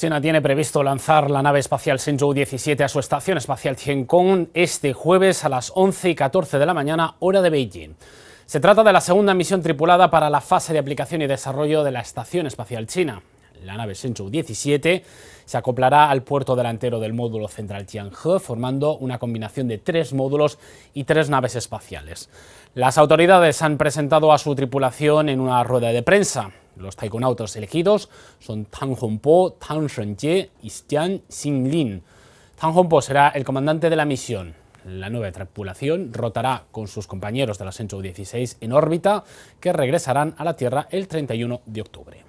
China tiene previsto lanzar la nave espacial Shenzhou 17 a su estación espacial Tiangong este jueves a las 11 y 14 de la mañana, hora de Beijing. Se trata de la segunda misión tripulada para la fase de aplicación y desarrollo de la Estación Espacial China. La nave Shenzhou 17 se acoplará al puerto delantero del módulo central Tianhe, formando una combinación de tres módulos y tres naves espaciales. Las autoridades han presentado a su tripulación en una rueda de prensa. Los taikonautas elegidos son Tang Hongpo, Tang Shenjie y Xian Xinglin. Tang Hongpo será el comandante de la misión. La nueva tripulación rotará con sus compañeros de la 16 en órbita, que regresarán a la Tierra el 31 de octubre.